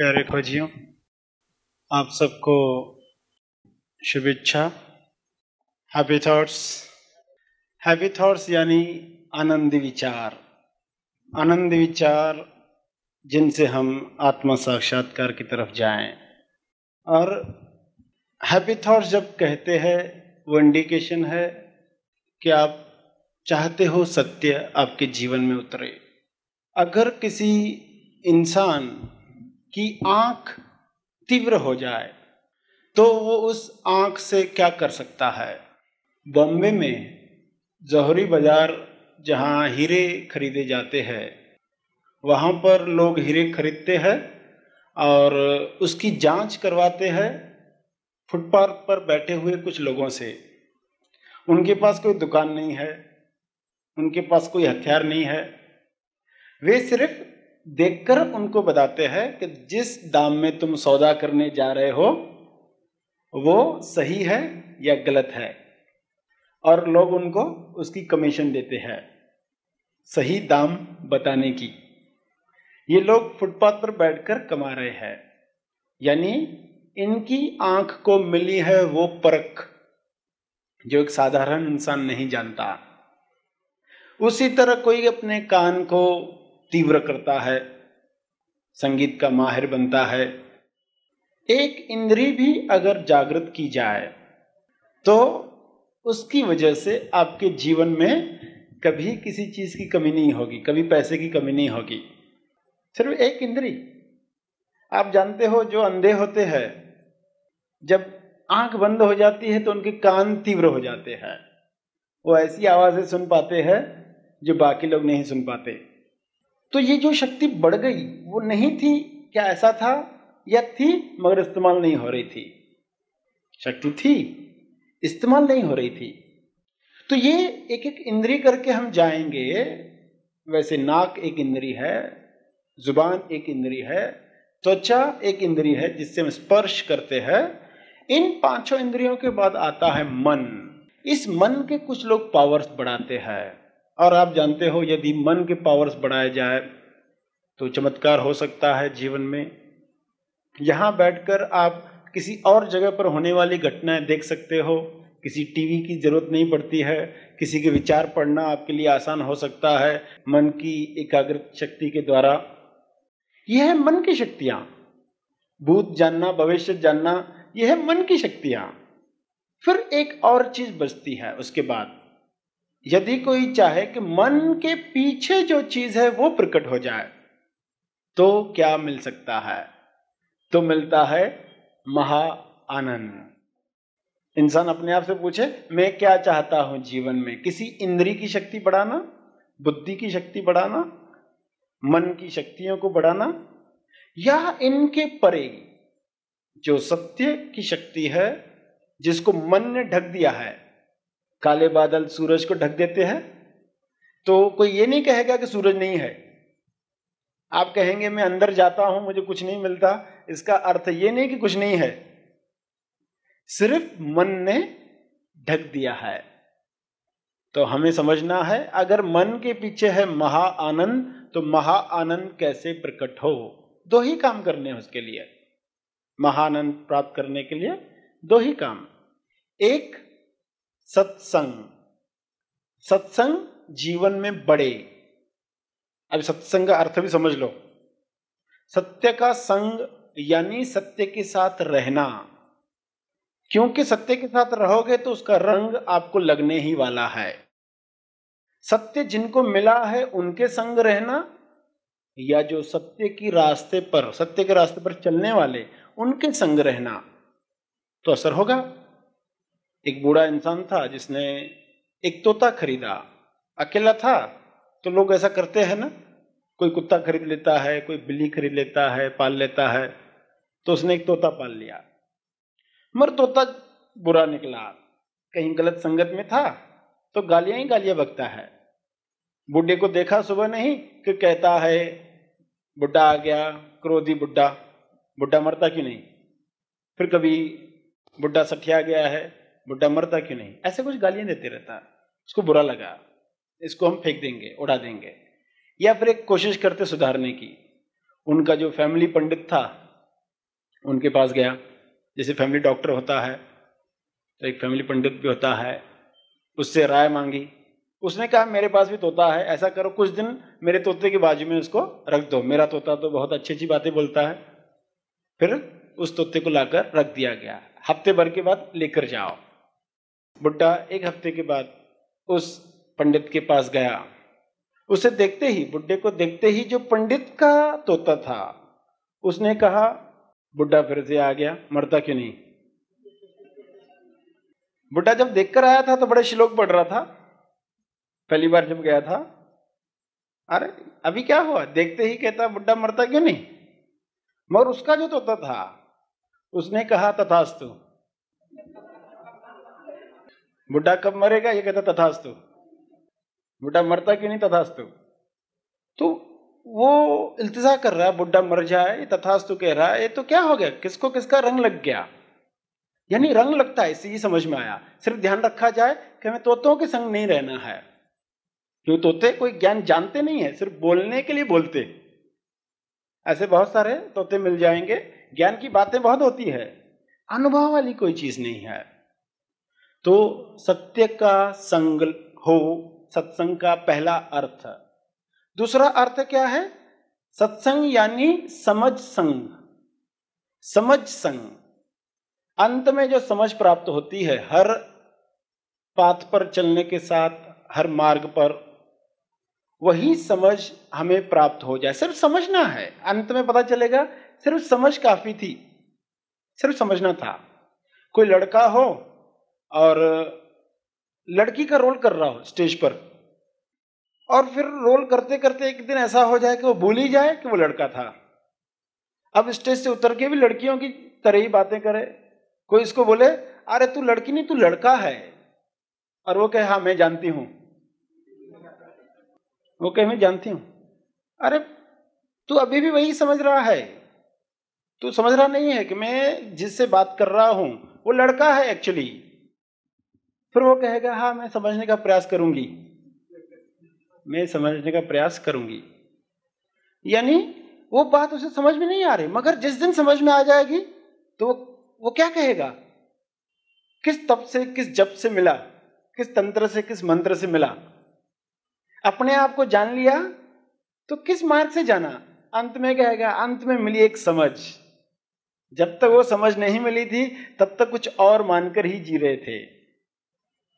प्यारे फौजियों आप सबको शुभेच्छा हैप्पी थॉट्स हैप्पी थॉट्स यानी आनंद विचार आनंद विचार जिनसे हम आत्मा साक्षात्कार की तरफ जाएं और हैप्पी थॉट्स जब कहते हैं वो इंडिकेशन है कि आप चाहते हो सत्य आपके जीवन में उतरे अगर किसी इंसान कि आंख तीव्र हो जाए तो वो उस आंख से क्या कर सकता है बॉम्बे में जौहरी बाज़ार जहां हीरे खरीदे जाते हैं वहां पर लोग हीरे खरीदते हैं और उसकी जांच करवाते हैं फुटपाथ पर बैठे हुए कुछ लोगों से उनके पास कोई दुकान नहीं है उनके पास कोई हथियार नहीं है वे सिर्फ देखकर उनको बताते हैं कि जिस दाम में तुम सौदा करने जा रहे हो वो सही है या गलत है और लोग उनको उसकी कमीशन देते हैं सही दाम बताने की ये लोग फुटपाथ पर बैठकर कमा रहे हैं यानी इनकी आंख को मिली है वो परख जो एक साधारण इंसान नहीं जानता उसी तरह कोई अपने कान को तीव्र करता है संगीत का माहिर बनता है एक इंद्री भी अगर जागृत की जाए तो उसकी वजह से आपके जीवन में कभी किसी चीज की कमी नहीं होगी कभी पैसे की कमी नहीं होगी सिर्फ एक इंद्री आप जानते हो जो अंधे होते हैं जब आंख बंद हो जाती है तो उनके कान तीव्र हो जाते हैं वो ऐसी आवाजें सुन पाते हैं जो बाकी लोग नहीं सुन पाते तो ये जो शक्ति बढ़ गई वो नहीं थी क्या ऐसा था या थी मगर इस्तेमाल नहीं हो रही थी शक्ति थी इस्तेमाल नहीं हो रही थी तो ये एक एक इंद्री करके हम जाएंगे वैसे नाक एक इंद्री है जुबान एक इंद्री है त्वचा एक इंद्री है जिससे हम स्पर्श करते हैं इन पांचों इंद्रियों के बाद आता है मन इस मन के कुछ लोग पावर्स बढ़ाते हैं और आप जानते हो यदि मन के पावर्स बढ़ाए जाए तो चमत्कार हो सकता है जीवन में यहाँ बैठकर आप किसी और जगह पर होने वाली घटनाएं देख सकते हो किसी टीवी की जरूरत नहीं पड़ती है किसी के विचार पढ़ना आपके लिए आसान हो सकता है मन की एकाग्र शक्ति के द्वारा यह है मन की शक्तियां भूत जानना भविष्य जानना यह है मन की शक्तियां फिर एक और चीज बचती है उसके बाद यदि कोई चाहे कि मन के पीछे जो चीज है वो प्रकट हो जाए तो क्या मिल सकता है तो मिलता है महा आनंद इंसान अपने आप से पूछे मैं क्या चाहता हूं जीवन में किसी इंद्री की शक्ति बढ़ाना बुद्धि की शक्ति बढ़ाना मन की शक्तियों को बढ़ाना या इनके परे जो सत्य की शक्ति है जिसको मन ने ढक दिया है काले बादल सूरज को ढक देते हैं तो कोई ये नहीं कहेगा कि सूरज नहीं है आप कहेंगे मैं अंदर जाता हूं मुझे कुछ नहीं मिलता इसका अर्थ ये नहीं कि कुछ नहीं है सिर्फ मन ने ढक दिया है तो हमें समझना है अगर मन के पीछे है महा आनंद तो महा आनंद कैसे प्रकट हो दो ही काम करने हैं उसके लिए महानंद प्राप्त करने के लिए दो ही काम एक सत्संग सत्संग जीवन में बढ़े अब सत्संग का अर्थ भी समझ लो सत्य का संग यानी सत्य के साथ रहना क्योंकि सत्य के साथ रहोगे तो उसका रंग आपको लगने ही वाला है सत्य जिनको मिला है उनके संग रहना या जो सत्य की रास्ते पर सत्य के रास्ते पर चलने वाले उनके संग रहना तो असर होगा एक बूढ़ा इंसान था जिसने एक तोता खरीदा अकेला था तो लोग ऐसा करते हैं ना कोई कुत्ता खरीद लेता है कोई बिल्ली खरीद लेता है पाल लेता है तो उसने एक तोता पाल लिया मगर तोता बुरा निकला कहीं गलत संगत में था तो गालियां ही गालियां बकता है बुढ़े को देखा सुबह नहीं कि कहता है बुढ़ा आ गया क्रोधी बुढ़ा बुढ़ा मरता क्यों नहीं फिर कभी बुढ़ा सठिया गया है बुढ़ा मरता क्यों नहीं ऐसे कुछ गालियां देते रहता उसको बुरा लगा इसको हम फेंक देंगे उड़ा देंगे या फिर एक कोशिश करते सुधारने की उनका जो फैमिली पंडित था उनके पास गया जैसे फैमिली डॉक्टर होता है तो एक फैमिली पंडित भी होता है उससे राय मांगी उसने कहा मेरे पास भी तोता है ऐसा करो कुछ दिन मेरे तोते के बाजू में उसको रख दो मेरा तोता तो बहुत अच्छी अच्छी बातें बोलता है फिर उस तोते को लाकर रख दिया गया हफ्ते भर के बाद लेकर जाओ बुड्ढा एक हफ्ते के बाद उस पंडित के पास गया उसे देखते ही बुड्ढे को देखते ही जो पंडित का तोता था उसने कहा बुड्ढा फिर से आ गया मरता क्यों नहीं बुड्ढा जब देखकर आया था तो बड़े श्लोक पढ़ रहा था पहली बार जब गया था अरे अभी क्या हुआ देखते ही कहता बुड्ढा मरता क्यों नहीं मगर उसका जो तोता था उसने कहा तथास्तु बुढ़ा कब मरेगा ये कहता तथास्तु बुढ़ा मरता क्यों नहीं तथास्तु तो वो इल्तजा कर रहा है बुढ़ा मर जाए तथास्तु कह रहा है ये तो क्या हो गया किसको किसका रंग लग गया यानी रंग लगता है इससे ही समझ में आया सिर्फ ध्यान रखा जाए कि हमें तोतों के संग नहीं रहना है क्यों तोते कोई ज्ञान जानते नहीं है सिर्फ बोलने के लिए बोलते ऐसे बहुत सारे तोते मिल जाएंगे ज्ञान की बातें बहुत होती है अनुभव वाली कोई चीज नहीं है तो सत्य का संग हो सत्संग का पहला अर्थ दूसरा अर्थ क्या है सत्संग यानी समझ संग समझ संग अंत में जो समझ प्राप्त होती है हर पाथ पर चलने के साथ हर मार्ग पर वही समझ हमें प्राप्त हो जाए सिर्फ समझना है अंत में पता चलेगा सिर्फ समझ काफी थी सिर्फ समझना था कोई लड़का हो और लड़की का रोल कर रहा हो स्टेज पर और फिर रोल करते करते एक दिन ऐसा हो जाए कि वो भूल ही जाए कि वो लड़का था अब स्टेज से उतर के भी लड़कियों की तरह ही बातें करे कोई इसको बोले अरे तू लड़की नहीं तू लड़का है और वो कहे हाँ मैं जानती हूं वो कहे मैं जानती हूं अरे तू अभी भी वही समझ रहा है तू समझ रहा नहीं है कि मैं जिससे बात कर रहा हूं वो लड़का है एक्चुअली फिर वो कहेगा हाँ मैं समझने का प्रयास करूंगी मैं समझने का प्रयास करूंगी यानी वो बात उसे समझ में नहीं आ रही मगर जिस दिन समझ में आ जाएगी तो वो, वो क्या कहेगा किस तप से किस जप से मिला किस तंत्र से किस मंत्र से मिला अपने आप को जान लिया तो किस मार्ग से जाना अंत में कहेगा अंत में मिली एक समझ जब तक वो समझ नहीं मिली थी तब तक कुछ और मानकर ही जी रहे थे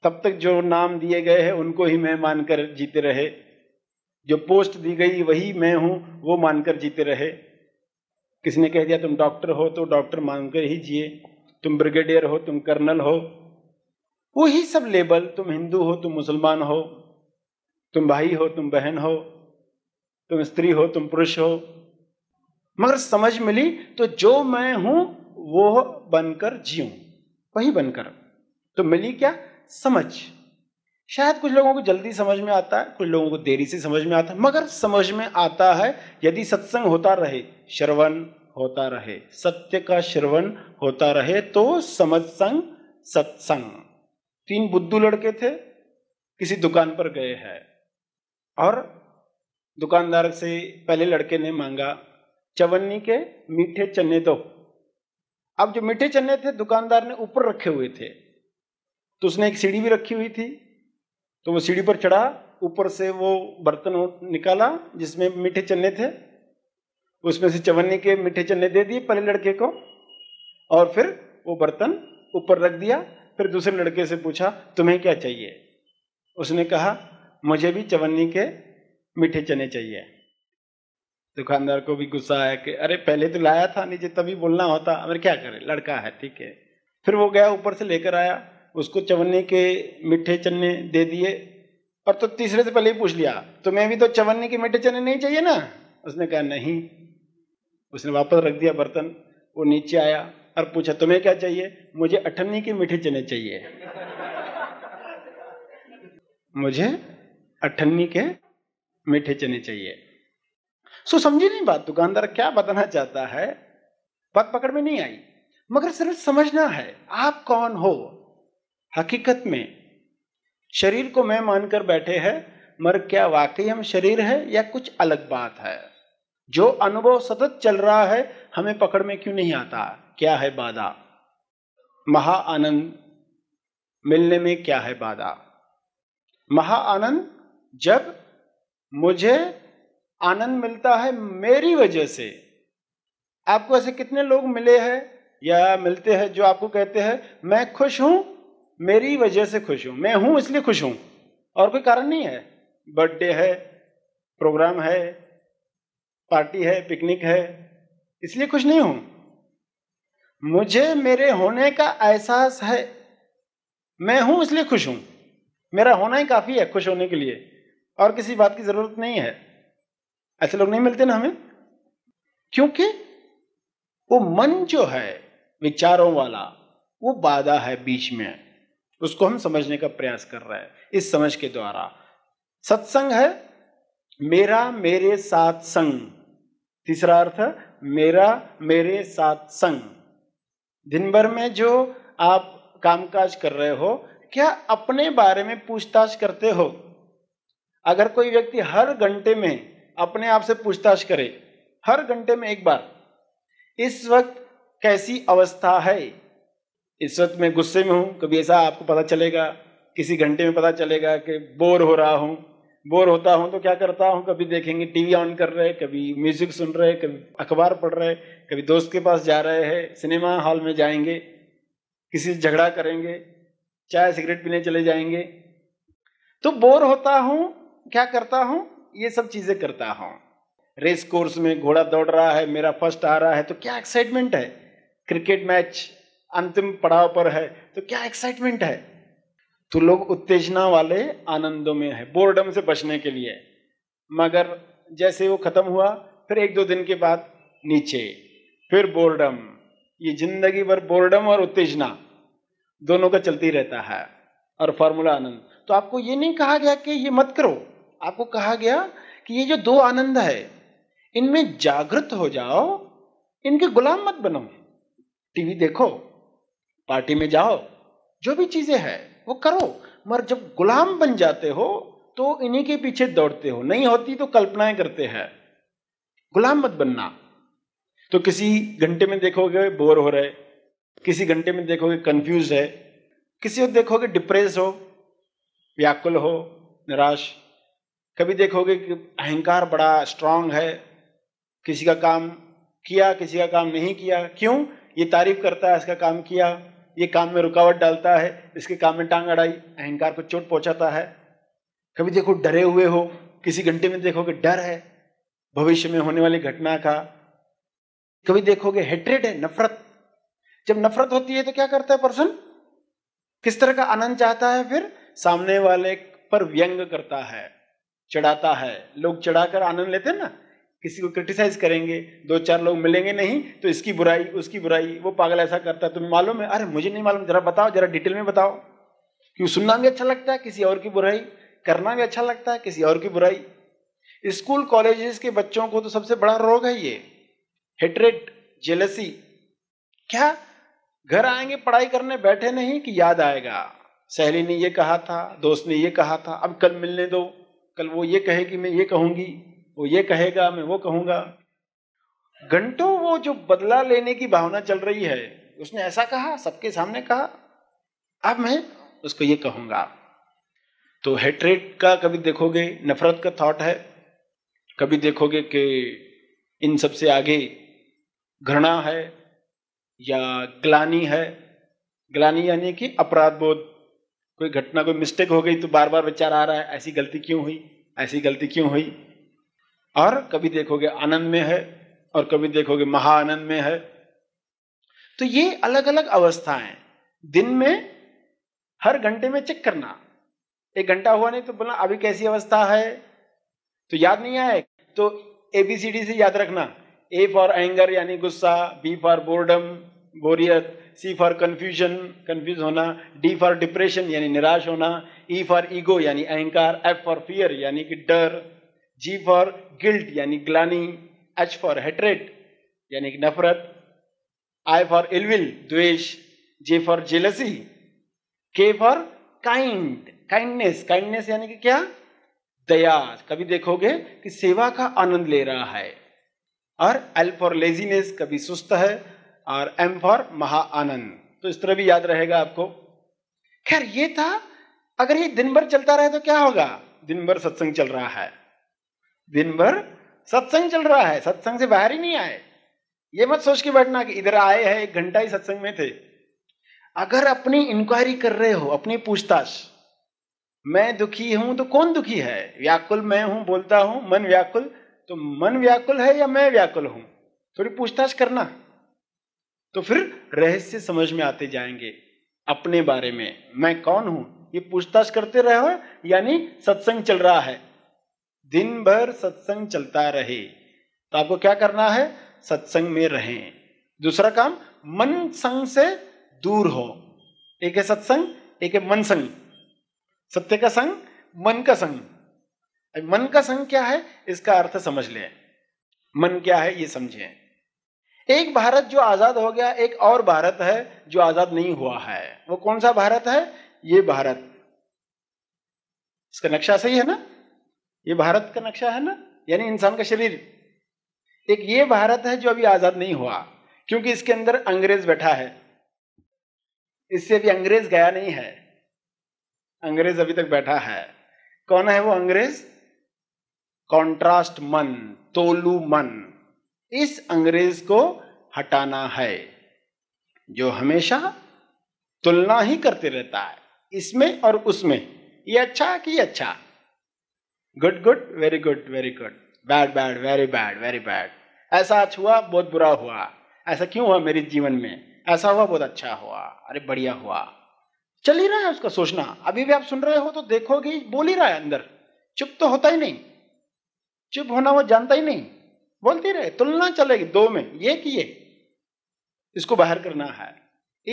तब तक जो नाम दिए गए हैं उनको ही मैं मानकर जीते रहे जो पोस्ट दी गई वही मैं हूं वो मानकर जीते रहे किसी ने कह दिया तुम डॉक्टर हो तो डॉक्टर मानकर ही जिए तुम ब्रिगेडियर हो तुम कर्नल हो वो ही सब लेबल तुम हिंदू हो तुम मुसलमान हो तुम भाई हो तुम बहन हो तुम स्त्री हो तुम पुरुष हो मगर समझ मिली तो जो मैं हूं वो बनकर जीऊं वही बनकर तो मिली क्या समझ शायद कुछ लोगों को जल्दी समझ में आता है कुछ लोगों को देरी से समझ में आता है मगर समझ में आता है यदि सत्संग होता रहे श्रवण होता रहे सत्य का श्रवण होता रहे तो समझ संग सत्संग तीन बुद्धू लड़के थे किसी दुकान पर गए हैं और दुकानदार से पहले लड़के ने मांगा चवन्नी के मीठे चने दो अब जो मीठे चने थे दुकानदार ने ऊपर रखे हुए थे तो उसने एक सीढ़ी भी रखी हुई थी तो वो सीढ़ी पर चढ़ा ऊपर से वो बर्तन निकाला जिसमें मीठे चने थे उसमें से चवन्नी के मीठे चने दे दिए पहले लड़के को और फिर वो बर्तन ऊपर रख दिया फिर दूसरे लड़के से पूछा तुम्हें क्या चाहिए उसने कहा मुझे भी चवन्नी के मीठे चने चाहिए तो दुकानदार को भी गुस्सा आया कि अरे पहले तो लाया था नीचे तभी बोलना होता अरे क्या करे लड़का है ठीक है फिर वो गया ऊपर से लेकर आया उसको चवन्नी के मिठे चने दे दिए और तो तीसरे से पहले ही पूछ लिया तुम्हें भी तो चवन्नी के मिठे चने नहीं चाहिए ना उसने कहा नहीं उसने वापस रख दिया बर्तन वो नीचे आया और पूछा तुम्हें क्या चाहिए मुझे अठन्नी के मीठे चने चाहिए मुझे अठन्नी के मीठे चने चाहिए सो समझी नहीं बात दुकानदार क्या बताना चाहता है बात पकड़ में नहीं आई मगर सिर्फ समझना है आप कौन हो हकीकत में शरीर को मैं मानकर बैठे हैं मगर क्या वाकई हम शरीर है या कुछ अलग बात है जो अनुभव सतत चल रहा है हमें पकड़ में क्यों नहीं आता क्या है बाधा महा आनंद मिलने में क्या है बाधा महा आनंद जब मुझे आनंद मिलता है मेरी वजह से आपको ऐसे कितने लोग मिले हैं या मिलते हैं जो आपको कहते हैं मैं खुश हूं मेरी वजह से खुश हूं मैं हूं इसलिए खुश हूं और कोई कारण नहीं है बर्थडे है प्रोग्राम है पार्टी है पिकनिक है इसलिए खुश नहीं हूं मुझे मेरे होने का एहसास है मैं हूं इसलिए खुश हूं मेरा होना ही काफी है खुश होने के लिए और किसी बात की जरूरत नहीं है ऐसे लोग नहीं मिलते ना हमें क्योंकि वो मन जो है विचारों वाला वो बाधा है बीच में उसको हम समझने का प्रयास कर रहे हैं इस समझ के द्वारा सत्संग है मेरा मेरे साथ संग तीसरा अर्थ मेरा मेरे साथ संग दिन भर में जो आप कामकाज कर रहे हो क्या अपने बारे में पूछताछ करते हो अगर कोई व्यक्ति हर घंटे में अपने आप से पूछताछ करे हर घंटे में एक बार इस वक्त कैसी अवस्था है इस वक्त मैं गुस्से में हूँ कभी ऐसा आपको पता चलेगा किसी घंटे में पता चलेगा कि बोर हो रहा हूँ बोर होता हूँ तो क्या करता हूँ कभी देखेंगे टीवी ऑन कर रहे कभी म्यूजिक सुन रहे कभी अखबार पढ़ रहे कभी दोस्त के पास जा रहे हैं सिनेमा हॉल में जाएंगे किसी से झगड़ा करेंगे चाय सिगरेट पीने चले जाएंगे तो बोर होता हूँ क्या करता हूँ ये सब चीज़ें करता हूँ रेस कोर्स में घोड़ा दौड़ रहा है मेरा फर्स्ट आ रहा है तो क्या एक्साइटमेंट है क्रिकेट मैच अंतिम पड़ाव पर है तो क्या एक्साइटमेंट है तो लोग उत्तेजना वाले आनंदों में है बोर्डम से बचने के लिए मगर जैसे वो खत्म हुआ फिर एक दो दिन के बाद नीचे फिर बोर्डम ये जिंदगी भर बोर्डम और उत्तेजना दोनों का चलती रहता है और फॉर्मूला आनंद तो आपको ये नहीं कहा गया कि ये मत करो आपको कहा गया कि ये जो दो आनंद है इनमें जागृत हो जाओ इनके गुलाम मत बनो टीवी देखो पार्टी में जाओ जो भी चीजें हैं वो करो मगर जब गुलाम बन जाते हो तो इन्हीं के पीछे दौड़ते हो नहीं होती तो कल्पनाएं करते हैं गुलाम मत बनना तो किसी घंटे में देखोगे बोर हो रहे किसी घंटे में देखोगे कंफ्यूज है किसी को देखोगे डिप्रेस हो व्याकुल हो निराश कभी देखोगे कि अहंकार बड़ा स्ट्रांग है किसी का काम किया किसी का काम नहीं किया क्यों ये तारीफ करता है इसका काम किया ये काम में रुकावट डालता है इसके काम में टांग अड़ाई अहंकार को चोट पहुंचाता है कभी देखो डरे हुए हो किसी घंटे में देखोगे डर है भविष्य में होने वाली घटना का कभी देखोगे हेट्रेड है नफरत जब नफरत होती है तो क्या करता है पर्सन किस तरह का आनंद चाहता है फिर सामने वाले पर व्यंग करता है चढ़ाता है लोग चढ़ाकर आनंद लेते हैं ना किसी को क्रिटिसाइज करेंगे दो चार लोग मिलेंगे नहीं तो इसकी बुराई उसकी बुराई वो पागल ऐसा करता है तुम्हें मालूम है अरे मुझे नहीं मालूम जरा बताओ जरा डिटेल में बताओ क्यों सुनना भी अच्छा लगता है किसी और की बुराई करना भी अच्छा लगता है किसी और की बुराई स्कूल कॉलेजेस के बच्चों को तो सबसे बड़ा रोग है ये हेटरेट जेलसी क्या घर आएंगे पढ़ाई करने बैठे नहीं कि याद आएगा सहेली ने ये कहा था दोस्त ने ये कहा था अब कल मिलने दो कल वो ये कहे कि मैं ये कहूंगी वो ये कहेगा मैं वो कहूंगा घंटों वो जो बदला लेने की भावना चल रही है उसने ऐसा कहा सबके सामने कहा अब मैं उसको ये कहूंगा तो हेट्रेट का कभी देखोगे नफरत का थॉट है कभी देखोगे कि इन सबसे आगे घृणा है या ग्लानी है ग्लानी यानी कि अपराध बोध कोई घटना कोई मिस्टेक हो गई तो बार बार विचार आ रहा है ऐसी गलती क्यों हुई ऐसी गलती क्यों हुई और कभी देखोगे आनंद में है और कभी देखोगे महाआनंद में है तो ये अलग अलग अवस्थाएं दिन में हर घंटे में चेक करना एक घंटा हुआ नहीं तो बोलना अभी कैसी अवस्था है तो याद नहीं आए तो एबीसीडी से याद रखना ए फॉर एंगर यानी गुस्सा बी फॉर बोर्डम बोरियत सी फॉर कंफ्यूजन कंफ्यूज होना डी फॉर डिप्रेशन यानी निराश होना ई फॉर ईगो यानी अहंकार एफ फॉर फियर यानी कि डर जी फॉर गिल्ट यानी ग्लानी एच फॉर हेट्रेट यानी नफरत आई फॉर इलविल द्वेष J for jealousy K for kind kindness kindness यानी कि क्या दया कभी देखोगे कि सेवा का आनंद ले रहा है और एल फॉर लेजीनेस कभी सुस्त है और एम फॉर महा आनंद तो इस तरह भी याद रहेगा आपको खैर ये था अगर ये दिन भर चलता रहे तो क्या होगा दिन भर सत्संग चल रहा है दिन भर सत्संग चल रहा है सत्संग से बाहर ही नहीं आए ये मत सोच के बैठना कि इधर आए हैं एक घंटा ही सत्संग में थे अगर अपनी इंक्वायरी कर रहे हो अपनी पूछताछ मैं दुखी हूं तो कौन दुखी है व्याकुल मैं हूं बोलता हूं मन व्याकुल तो मन व्याकुल है या मैं व्याकुल हूं थोड़ी पूछताछ करना तो फिर रहस्य समझ में आते जाएंगे अपने बारे में मैं कौन हूं ये पूछताछ करते रहो यानी सत्संग चल रहा है दिन भर सत्संग चलता रहे तो आपको क्या करना है सत्संग में रहें दूसरा काम मन संग से दूर हो एक है सत्संग एक है मन संग सत्य का संग मन का संग मन का संग क्या है इसका अर्थ समझ लें मन क्या है ये समझे एक भारत जो आजाद हो गया एक और भारत है जो आजाद नहीं हुआ है वो कौन सा भारत है ये भारत इसका नक्शा सही है ना ये भारत का नक्शा है ना यानी इंसान का शरीर एक ये भारत है जो अभी आजाद नहीं हुआ क्योंकि इसके अंदर अंग्रेज बैठा है इससे भी अंग्रेज गया नहीं है अंग्रेज अभी तक बैठा है कौन है वो अंग्रेज कॉन्ट्रास्ट मन तोलू मन इस अंग्रेज को हटाना है जो हमेशा तुलना ही करते रहता है इसमें और उसमें ये अच्छा कि ये अच्छा good good very good very good bad bad very bad very bad ऐसा आज हुआ बहुत बुरा हुआ ऐसा क्यों हुआ मेरे जीवन में ऐसा हुआ बहुत अच्छा हुआ अरे बढ़िया हुआ चल ही रहा है उसका सोचना अभी भी आप सुन रहे हो तो देखोगे बोल ही रहा है अंदर चुप तो होता ही नहीं चुप होना वो जानता ही नहीं बोलती रहे तुलना चलेगी दो में ये किए इसको बाहर करना है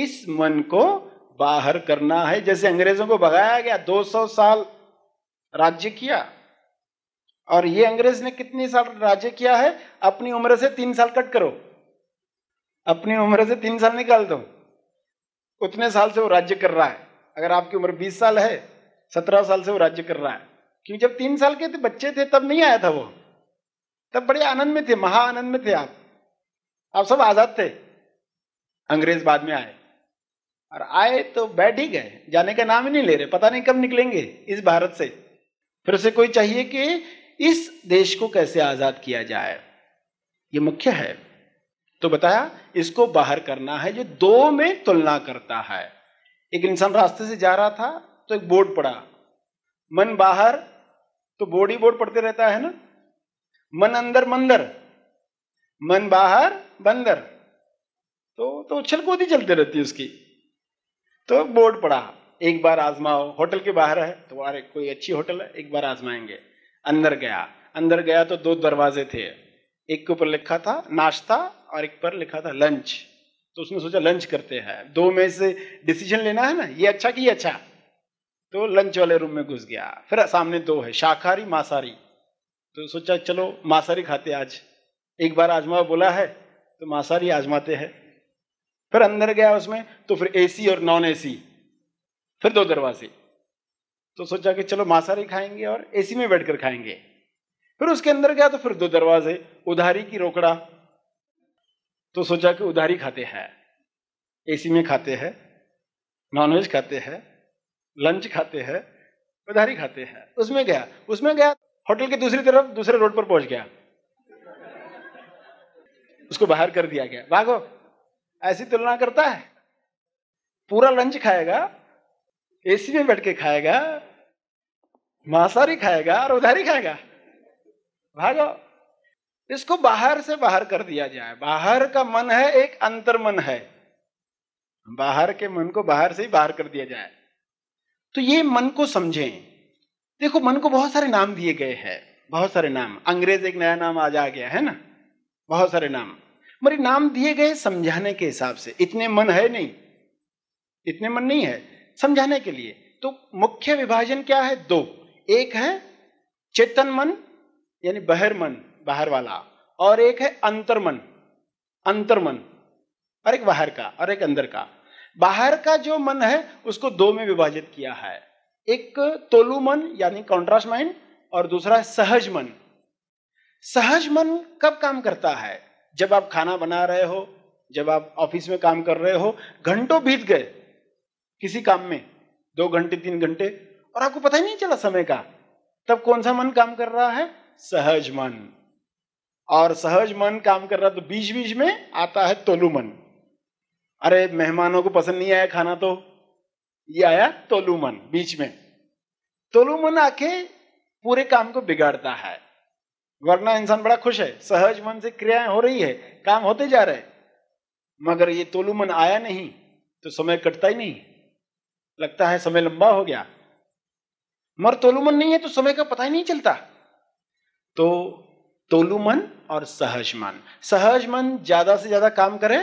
इस मन को बाहर करना है जैसे अंग्रेजों को भगाया गया 200 साल राज्य किया और ये अंग्रेज ने कितने साल राज्य किया है अपनी उम्र से तीन साल कट करो अपनी उम्र से तीन साल निकाल दो उतने साल से वो राज्य कर रहा है अगर आपकी उम्र बीस साल है सत्रह साल से वो राज्य कर रहा है क्योंकि जब तीन साल के थे बच्चे थे तब नहीं आया था वो तब बड़े आनंद में थे महा आनंद में थे आप आप सब आजाद थे अंग्रेज बाद में आए और आए तो बैठ ही गए जाने का नाम ही नहीं ले रहे पता नहीं कब निकलेंगे इस भारत से फिर उसे कोई चाहिए कि इस देश को कैसे आजाद किया जाए ये मुख्य है तो बताया इसको बाहर करना है जो दो में तुलना करता है एक इंसान रास्ते से जा रहा था तो एक बोर्ड पड़ा मन बाहर तो बोर्ड ही बोर्ड पढ़ते रहता है ना मन अंदर मंदर मन बाहर बंदर तो तो उछल कूद ही चलते रहती है उसकी तो बोर्ड पड़ा एक बार आजमाओ होटल के बाहर है तो अरे कोई अच्छी होटल है एक बार आजमाएंगे अंदर गया अंदर गया तो दो दरवाजे थे एक के ऊपर लिखा था नाश्ता और एक पर लिखा था लंच तो उसने सोचा लंच करते हैं दो में से डिसीजन लेना है ना ये अच्छा कि ये अच्छा तो लंच वाले रूम में घुस गया फिर सामने दो है शाकाहारी मांसाहारी तो सोचा चलो मांसाहारी खाते आज एक बार आजमा बोला है तो मांसाहारी आजमाते हैं फिर अंदर गया उसमें तो फिर एसी और नॉन एसी फिर दो दरवाजे तो सोचा कि चलो मांसाहारी खाएंगे और एसी में बैठकर खाएंगे फिर उसके अंदर गया तो फिर दो दरवाजे उधारी की रोकड़ा तो सोचा कि उधारी खाते हैं एसी में खाते हैं नॉनवेज खाते हैं लंच खाते हैं उधारी खाते हैं उसमें गया उसमें गया होटल के दूसरी तरफ दूसरे रोड पर पहुंच गया उसको बाहर कर दिया गया भागो ऐसी तुलना करता है पूरा लंच खाएगा एसी में बैठ के खाएगा मांसाहारी खाएगा और उधारी खाएगा भागो इसको बाहर से बाहर कर दिया जाए बाहर का मन है एक अंतर मन है बाहर के मन को बाहर से ही बाहर कर दिया जाए तो ये मन को समझें देखो मन को बहुत सारे नाम दिए गए हैं बहुत सारे नाम अंग्रेज एक नया नाम आज आ गया है ना बहुत सारे नाम मेरे नाम दिए गए समझाने के हिसाब से इतने मन है नहीं इतने मन नहीं है समझाने के लिए तो मुख्य विभाजन क्या है दो एक है चेतन मन यानी बहर मन बाहर वाला और एक है अंतर्मन मन और एक बाहर का और एक अंदर का बाहर का जो मन है उसको दो में विभाजित किया है एक तोलु मन यानी कॉन्ट्रास्ट माइंड और दूसरा है सहज मन सहज मन कब काम करता है जब आप खाना बना रहे हो जब आप ऑफिस में काम कर रहे हो घंटों बीत गए किसी काम में दो घंटे तीन घंटे और आपको पता ही नहीं चला समय का तब कौन सा मन काम कर रहा है सहज मन और सहज मन काम कर रहा तो बीच बीच में आता है तोलू मन अरे मेहमानों को पसंद नहीं आया खाना तो ये आया तोलू मन बीच में तोलू मन आके पूरे काम को बिगाड़ता है वरना इंसान बड़ा खुश है सहज मन से क्रियाएं हो रही है काम होते जा रहे मगर ये तोलू मन आया नहीं तो समय कटता ही नहीं लगता है समय लंबा हो गया मगर तोलुमन नहीं है तो समय का पता ही नहीं चलता तो तोलुमन और सहज मन सहज मन ज्यादा से ज्यादा काम करे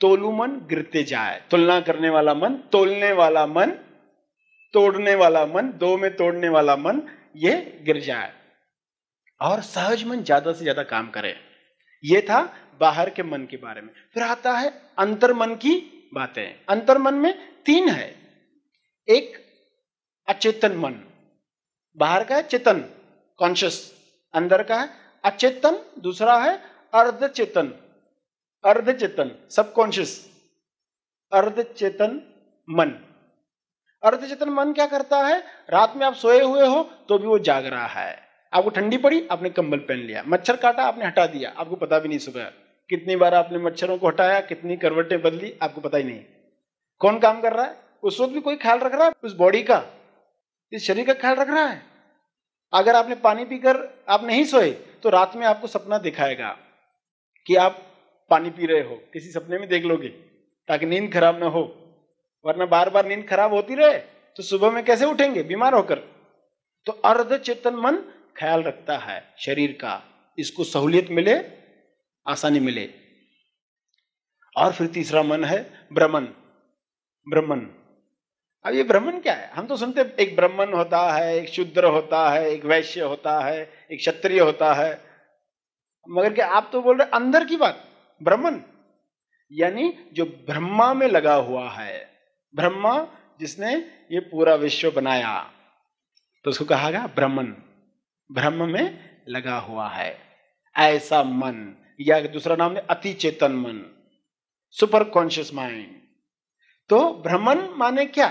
तोलुमन गिरते जाए तुलना करने वाला मन तोलने वाला मन तोड़ने वाला मन दो में तोड़ने वाला मन ये गिर जाए और सहज मन ज्यादा से ज्यादा काम करे ये था बाहर के मन के बारे में फिर आता है अंतर मन की बातें अंतर मन में तीन है एक अचेतन मन बाहर का है चेतन कॉन्शियस अंदर का है अचेतन दूसरा है अर्ध चेतन अर्ध चेतन सबकॉन्शियस अर्ध चेतन मन अर्ध चेतन मन क्या करता है रात में आप सोए हुए हो तो भी वो जाग रहा है आपको ठंडी पड़ी आपने कंबल पहन लिया मच्छर काटा आपने हटा दिया आपको पता भी नहीं सुबह कितनी बार आपने मच्छरों को हटाया कितनी करवटें बदली आपको पता ही नहीं कौन काम कर रहा है उस वक्त भी कोई ख्याल रख रहा है उस बॉडी का इस शरीर का ख्याल रख रहा है अगर आपने पानी पीकर आप नहीं सोए तो रात में आपको सपना दिखाएगा कि आप पानी पी रहे हो किसी सपने में देख लोगे ताकि नींद खराब ना हो वरना बार बार नींद खराब होती रहे तो सुबह में कैसे उठेंगे बीमार होकर तो अर्ध चेतन मन ख्याल रखता है शरीर का इसको सहूलियत मिले आसानी मिले और फिर तीसरा मन है ब्रह्मन ब्रह्मन अब ये ब्राह्मण क्या है हम तो सुनते एक ब्राह्मण होता है एक शूद्र होता है एक वैश्य होता है एक क्षत्रिय होता है मगर क्या आप तो बोल रहे अंदर की बात ब्राह्मण यानी जो ब्रह्मा में लगा हुआ है ब्रह्मा जिसने ये पूरा विश्व बनाया तो उसको कहा गया ब्राह्मण ब्रह्म में लगा हुआ है ऐसा मन या दूसरा नाम है अति चेतन मन सुपर कॉन्शियस माइंड तो भ्रमण माने क्या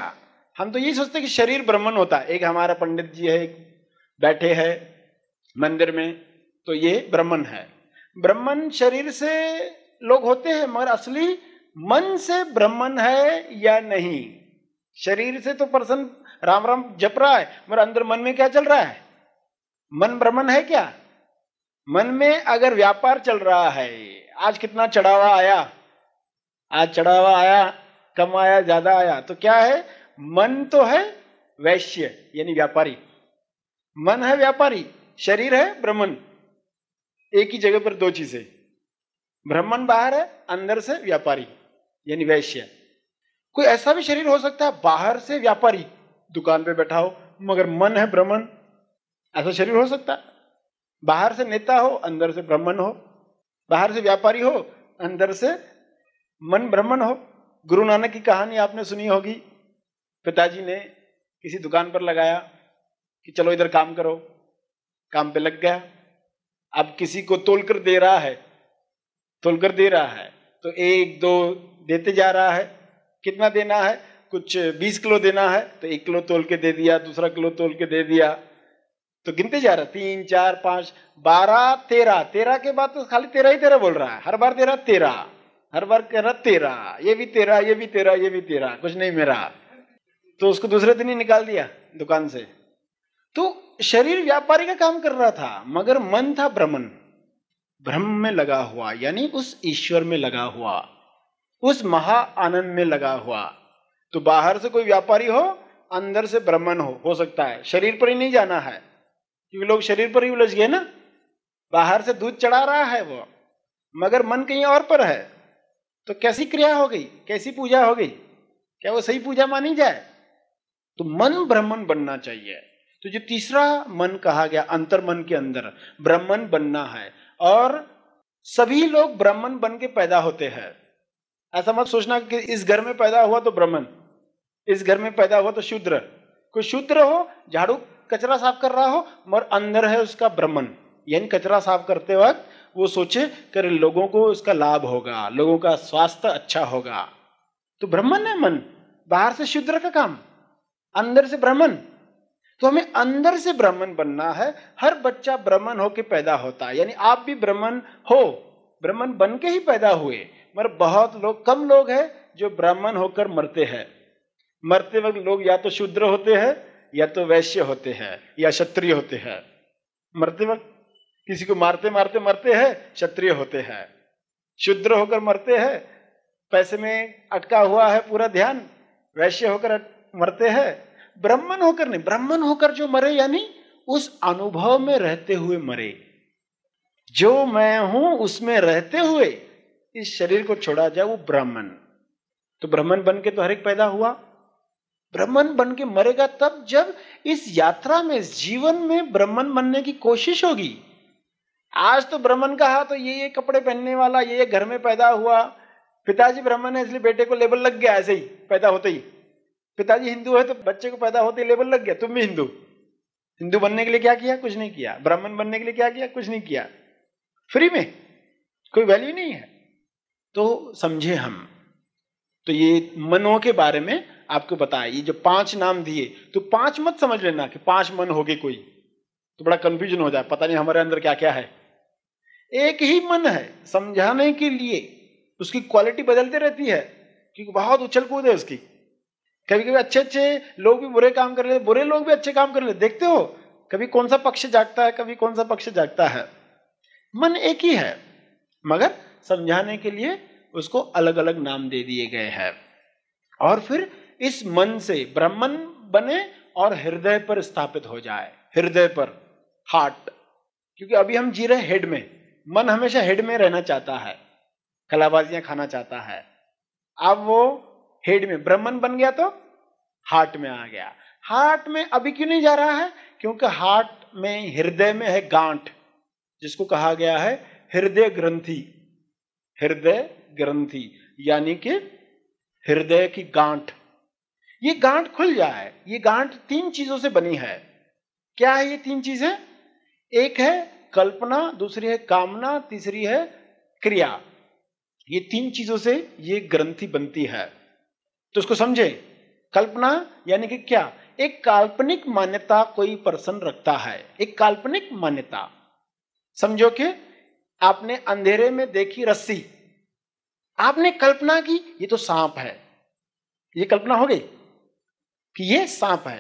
हम तो यही सोचते कि शरीर भ्रमण होता है एक हमारा पंडित जी है बैठे है मंदिर में तो ये ब्राह्मण है ब्राह्मण शरीर से लोग होते हैं मगर असली मन से ब्राह्मण है या नहीं शरीर से तो पर्सन राम राम जप रहा है मगर अंदर मन में क्या चल रहा है मन भ्रमण है क्या मन में अगर व्यापार चल रहा है आज कितना चढ़ावा आया आज चढ़ावा आया कम आया ज्यादा आया तो क्या है मन तो है वैश्य यानी व्यापारी मन है व्यापारी शरीर है ब्राह्मण एक ही जगह पर दो चीजें ब्राह्मण बाहर है अंदर से व्यापारी यानी वैश्य कोई ऐसा भी शरीर हो सकता है बाहर से व्यापारी दुकान पे बैठा हो मगर मन है ब्राह्मण ऐसा शरीर हो सकता है बाहर से नेता हो अंदर से ब्राह्मण हो बाहर से व्यापारी हो अंदर से मन ब्राह्मण हो गुरु नानक की कहानी आपने सुनी होगी पिताजी ने किसी दुकान पर लगाया कि चलो इधर काम करो काम पे लग गया अब किसी को तोल कर दे रहा है तोल कर दे रहा है तो एक दो देते जा रहा है कितना देना है कुछ बीस किलो देना है तो एक किलो तोल के दे दिया दूसरा किलो तोल के दे दिया तो गिनते जा रहा तीन चार पांच बारह तेरह तेरह के बाद तो खाली तेरह ही तेरह बोल रहा है हर बार तेरह तेरह हर वर्ग कह रहा तेरा ये भी तेरा ये भी तेरा ये भी तेरा कुछ नहीं मेरा तो उसको दूसरे दिन ही निकाल दिया दुकान से तो शरीर व्यापारी का काम कर रहा था मगर मन था भ्रमण भ्रम में लगा हुआ यानी उस ईश्वर में लगा हुआ उस महा आनंद में लगा हुआ तो बाहर से कोई व्यापारी हो अंदर से ब्राह्मण हो हो सकता है शरीर पर ही नहीं जाना है क्योंकि लोग शरीर पर ही उलझ गए ना बाहर से दूध चढ़ा रहा है वो मगर मन कहीं और पर है तो कैसी क्रिया हो गई कैसी पूजा हो गई क्या वो सही पूजा मानी जाए तो मन ब्राह्मण बनना चाहिए तो जो तीसरा मन कहा गया अंतर मन के अंदर ब्राह्मण बनना है और सभी लोग ब्राह्मण बन के पैदा होते हैं ऐसा मत सोचना कि इस घर में पैदा हुआ तो ब्राह्मण इस घर में पैदा हुआ तो शूद्र कोई शूद्र हो झाड़ू कचरा साफ कर रहा हो मगर अंदर है उसका ब्राह्मण यानी कचरा साफ करते वक्त वो सोचे कर लोगों को इसका लाभ होगा लोगों का स्वास्थ्य अच्छा होगा तो ब्राह्मण है मन बाहर से शूद्र का काम अंदर से ब्राह्मण तो हमें अंदर से ब्राह्मण बनना है हर बच्चा ब्राह्मण होके पैदा होता है यानी आप भी ब्राह्मण हो ब्राह्मण बन के ही पैदा हुए मगर बहुत लोग कम लोग हैं जो ब्राह्मण होकर मरते हैं मरते वक्त लोग या तो शूद्र होते हैं या तो वैश्य होते हैं या क्षत्रिय होते हैं मरते वक्त किसी को मारते मारते मरते हैं क्षत्रिय होते हैं शुद्र होकर मरते हैं पैसे में अटका हुआ है पूरा ध्यान वैश्य होकर मरते हैं ब्राह्मण होकर नहीं ब्राह्मण होकर जो मरे यानी उस अनुभव में रहते हुए मरे जो मैं हूं उसमें रहते हुए इस शरीर को छोड़ा जाए वो ब्राह्मण तो ब्राह्मण बन के तो हर एक पैदा हुआ ब्राह्मण बन के मरेगा तब जब इस यात्रा में इस जीवन में ब्राह्मण बनने की कोशिश होगी आज तो ब्राह्मण कहा तो ये ये कपड़े पहनने वाला ये घर में पैदा हुआ पिताजी ब्राह्मण है इसलिए बेटे को लेबल लग गया ऐसे ही पैदा होते ही पिताजी हिंदू है तो बच्चे को पैदा होते ही लेबल लग गया तुम भी हिंदू हिंदू बनने के लिए क्या किया कुछ नहीं किया ब्राह्मण बनने के लिए क्या किया कुछ नहीं किया फ्री में कोई वैल्यू नहीं है तो समझे हम तो ये मनो के बारे में आपको बताया ये जो पांच नाम दिए तो पांच मत समझ लेना कि पांच मन गए कोई तो बड़ा कंफ्यूजन हो जाए पता नहीं हमारे अंदर क्या क्या है एक ही मन है समझाने के लिए उसकी क्वालिटी बदलती रहती है क्योंकि बहुत उछल कूद है उसकी कभी कभी अच्छे अच्छे लोग भी बुरे काम कर रहे बुरे लोग भी अच्छे काम कर रहे देखते हो कभी कौन सा पक्ष जागता है कभी कौन सा पक्ष जागता है मन एक ही है मगर समझाने के लिए उसको अलग अलग नाम दे दिए गए हैं और फिर इस मन से ब्राह्मण बने और हृदय पर स्थापित हो जाए हृदय पर हार्ट क्योंकि अभी हम जी रहे हेड में मन हमेशा हेड में रहना चाहता है कलाबाजियां खाना चाहता है अब वो हेड में ब्राह्मण बन गया तो हार्ट में आ गया हार्ट में अभी क्यों नहीं जा रहा है क्योंकि हार्ट में हृदय में है गांठ जिसको कहा गया है हृदय ग्रंथि हृदय ग्रंथि यानी कि हृदय की गांठ ये गांठ खुल जाए ये गांठ तीन चीजों से बनी है क्या है ये तीन चीजें एक है कल्पना दूसरी है कामना तीसरी है क्रिया ये तीन चीजों से ये ग्रंथि बनती है तो उसको समझे कल्पना यानी कि क्या एक काल्पनिक मान्यता कोई पर्सन रखता है एक काल्पनिक मान्यता समझो कि आपने अंधेरे में देखी रस्सी आपने कल्पना की ये तो सांप है ये कल्पना हो गई कि ये सांप है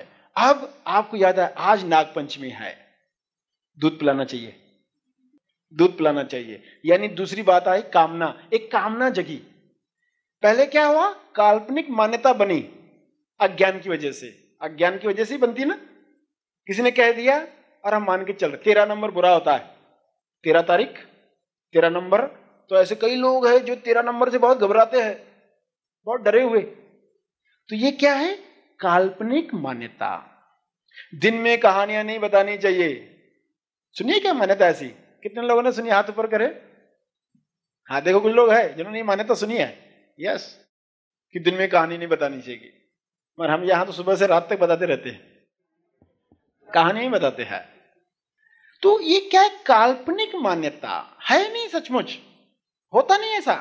अब आपको याद है आज नागपंचमी है दूध पिलाना चाहिए दूध पिलाना चाहिए यानी दूसरी बात आई कामना एक कामना जगी पहले क्या हुआ काल्पनिक मान्यता बनी अज्ञान की वजह से अज्ञान की वजह से ही बनती ना किसी ने कह दिया और हम मान के चल रहे तेरह नंबर बुरा होता है तेरह तारीख तेरह नंबर तो ऐसे कई लोग हैं जो तेरह नंबर से बहुत घबराते हैं बहुत डरे हुए तो ये क्या है काल्पनिक मान्यता दिन में कहानियां नहीं बतानी चाहिए सुनिए क्या मान्यता ऐसी कितने लोगों ने सुनी हाथ ऊपर करे हाँ देखो कुछ लोग है जिन्होंने मान्यता सुनी है यस कि दिन में कहानी नहीं बतानी चाहिए मगर हम यहां तो सुबह से रात तक बताते रहते हैं कहानी ही बताते हैं तो ये क्या है काल्पनिक मान्यता है नहीं सचमुच होता नहीं ऐसा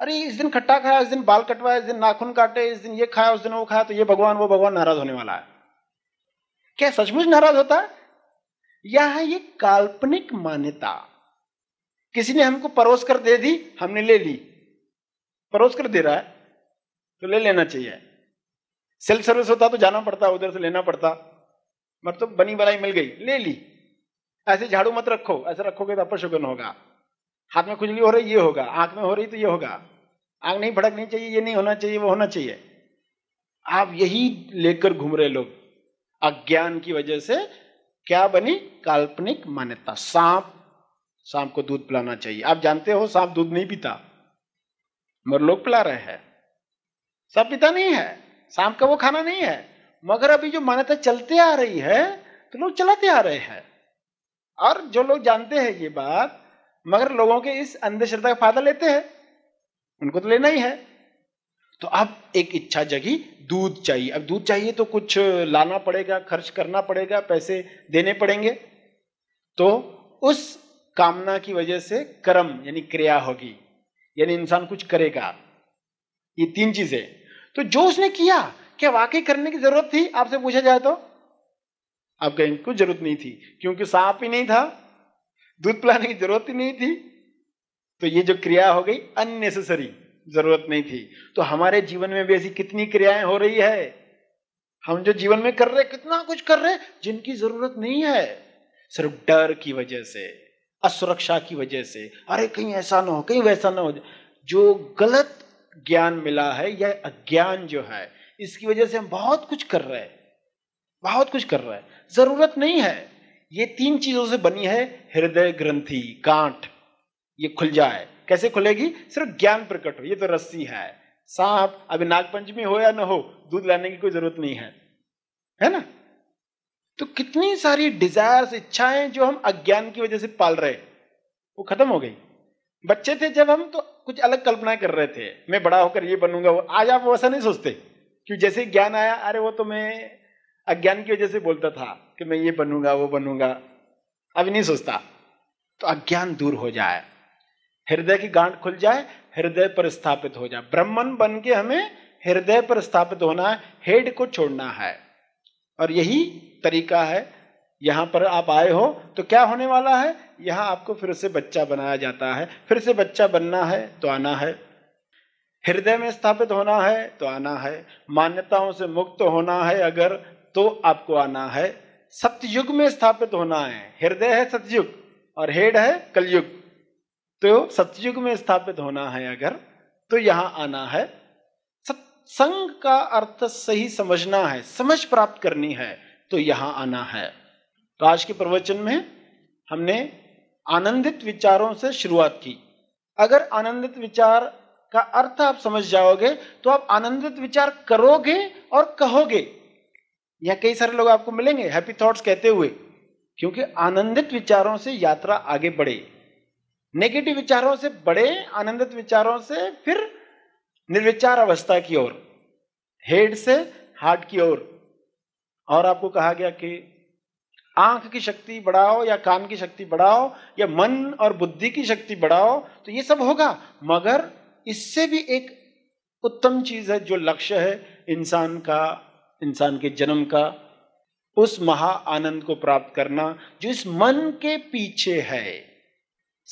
अरे इस दिन खट्टा खाया इस दिन बाल कटवाया इस दिन नाखून काटे इस दिन ये खाया उस दिन वो खाया तो ये भगवान वो भगवान नाराज होने वाला है क्या सचमुच नाराज होता है यह है ये काल्पनिक मान्यता किसी ने हमको परोस कर दे दी हमने ले ली परोस कर दे रहा है तो ले लेना चाहिए सेल्फ सर्विस होता तो जाना पड़ता उधर से लेना पड़ता मतलब तो बनी बनाई मिल गई ले ली ऐसे झाड़ू मत रखो ऐसे रखोगे तो अपशगुन होगा हाथ में खुजली हो रही ये होगा आंख में हो रही तो ये होगा आंख नहीं भड़कनी चाहिए ये नहीं होना चाहिए वो होना चाहिए आप यही लेकर घूम रहे लोग अज्ञान की वजह से क्या बनी काल्पनिक मान्यता सांप सांप को दूध पिलाना चाहिए आप जानते हो सांप दूध नहीं पीता मगर लोग पिला रहे हैं सांप पीता नहीं है सांप का वो खाना नहीं है मगर अभी जो मान्यता चलते आ रही है तो लोग चलाते आ रहे हैं और जो लोग जानते हैं ये बात मगर लोगों के इस अंधश्रद्धा का फायदा लेते हैं उनको तो लेना ही है तो अब एक इच्छा जगी दूध चाहिए अब दूध चाहिए तो कुछ लाना पड़ेगा खर्च करना पड़ेगा पैसे देने पड़ेंगे तो उस कामना की वजह से कर्म यानी क्रिया होगी यानी इंसान कुछ करेगा ये तीन चीजें तो जो उसने किया क्या वाकई करने की जरूरत थी आपसे पूछा जाए तो आप कहेंगे कुछ जरूरत नहीं थी क्योंकि सांप ही नहीं था दूध पिलाने की जरूरत ही नहीं थी तो ये जो क्रिया हो गई अननेसेसरी जरूरत नहीं थी तो हमारे जीवन में भी ऐसी कितनी क्रियाएं हो रही है हम जो जीवन में कर रहे कितना कुछ कर रहे जिनकी जरूरत नहीं है सिर्फ डर की वजह से असुरक्षा की वजह से अरे कहीं ऐसा ना हो कहीं वैसा ना हो जो गलत ज्ञान मिला है या अज्ञान जो है इसकी वजह से हम बहुत कुछ कर रहे हैं बहुत कुछ कर रहे हैं जरूरत नहीं है ये तीन चीजों से बनी है हृदय ग्रंथि गांठ ये खुल जाए कैसे खुलेगी सिर्फ ज्ञान प्रकट हो ये तो रस्सी है सांप अभी नागपंचमी हो या ना हो दूध लाने की कोई जरूरत नहीं है है ना तो कितनी सारी डिजायर इच्छाएं जो हम अज्ञान की वजह से पाल रहे वो खत्म हो गई बच्चे थे जब हम तो कुछ अलग कल्पना कर रहे थे मैं बड़ा होकर ये बनूंगा वो आज आप वैसा नहीं सोचते कि जैसे ज्ञान आया अरे वो तो मैं अज्ञान की वजह से बोलता था कि मैं ये बनूंगा वो बनूंगा अभी नहीं सोचता तो अज्ञान दूर हो जाए हृदय की गांठ खुल जाए हृदय पर स्थापित हो जाए ब्राह्मण बन के हमें हृदय पर स्थापित होना है हेड को छोड़ना है और यही तरीका है यहाँ पर आप आए हो तो क्या होने वाला है यहाँ आपको फिर से बच्चा बनाया जाता है फिर से बच्चा बनना है तो आना है हृदय में स्थापित होना है तो आना है मान्यताओं से मुक्त होना है अगर तो आपको आना है सत्ययुग में स्थापित होना है हृदय है सतयुग और हेड है कलयुग तो सत्युग में स्थापित होना है अगर तो यहां आना है सत्संग का अर्थ सही समझना है समझ प्राप्त करनी है तो यहां आना है तो आज के प्रवचन में हमने आनंदित विचारों से शुरुआत की अगर आनंदित विचार का अर्थ आप समझ जाओगे तो आप आनंदित विचार करोगे और कहोगे या कई सारे लोग आपको मिलेंगे हैप्पी थॉट्स कहते हुए क्योंकि आनंदित विचारों से यात्रा आगे बढ़े नेगेटिव विचारों से बड़े आनंदित विचारों से फिर निर्विचार अवस्था की ओर हेड से हार्ट की ओर और।, आपको कहा गया कि आंख की शक्ति बढ़ाओ या कान की शक्ति बढ़ाओ या मन और बुद्धि की शक्ति बढ़ाओ तो ये सब होगा मगर इससे भी एक उत्तम चीज है जो लक्ष्य है इंसान का इंसान के जन्म का उस महा आनंद को प्राप्त करना जो इस मन के पीछे है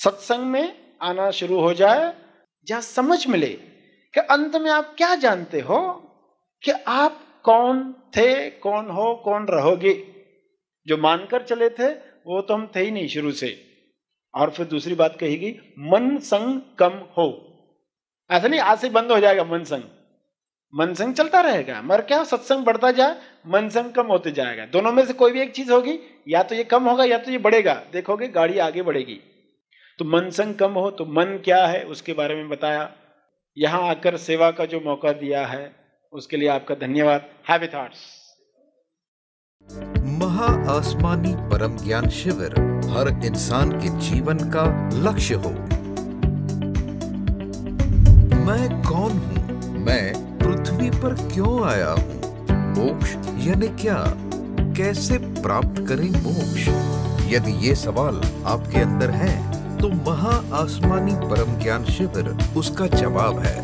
सत्संग में आना शुरू हो जाए जहां समझ मिले कि अंत में आप क्या जानते हो कि आप कौन थे कौन हो कौन रहोगे जो मानकर चले थे वो तो हम थे ही नहीं शुरू से और फिर दूसरी बात कही गई मन संग कम हो ऐसा नहीं आज से बंद हो जाएगा मन संग मन संग चलता रहेगा मगर क्या सत्संग बढ़ता जाए मन संग कम होते जाएगा दोनों में से कोई भी एक चीज होगी या तो ये कम होगा या तो ये बढ़ेगा देखोगे गाड़ी आगे बढ़ेगी तो मन संग कम हो तो मन क्या है उसके बारे में बताया यहाँ आकर सेवा का जो मौका दिया है उसके लिए आपका धन्यवाद हैवी थॉट्स महा आसमानी परम ज्ञान शिविर हर इंसान के जीवन का लक्ष्य हो मैं कौन हूँ मैं पृथ्वी पर क्यों आया हूँ मोक्ष यानी क्या कैसे प्राप्त करें मोक्ष यदि ये सवाल आपके अंदर है तो महा आसमानी परम ज्ञान शिविर उसका जवाब है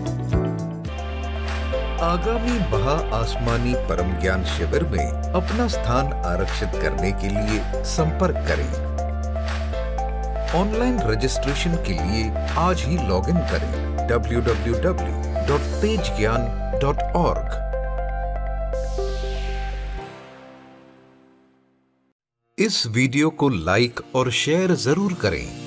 आगामी महा आसमानी परम ज्ञान शिविर में अपना स्थान आरक्षित करने के लिए संपर्क करें ऑनलाइन रजिस्ट्रेशन के लिए आज ही लॉगिन करें www.tejgyan.org इस वीडियो को लाइक और शेयर जरूर करें